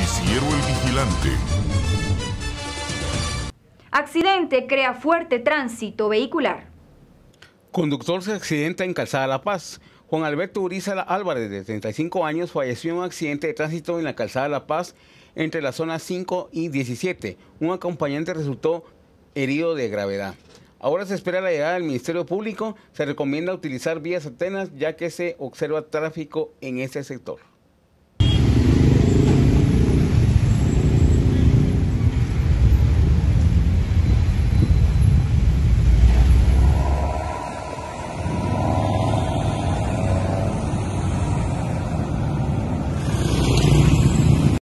Noticiero El Vigilante. Accidente crea fuerte tránsito vehicular. Conductor se accidenta en Calzada La Paz. Juan Alberto Uriza Álvarez, de 35 años, falleció en un accidente de tránsito en la Calzada La Paz entre la zona 5 y 17. Un acompañante resultó herido de gravedad. Ahora se espera la llegada del Ministerio Público. Se recomienda utilizar vías atenas ya que se observa tráfico en este sector.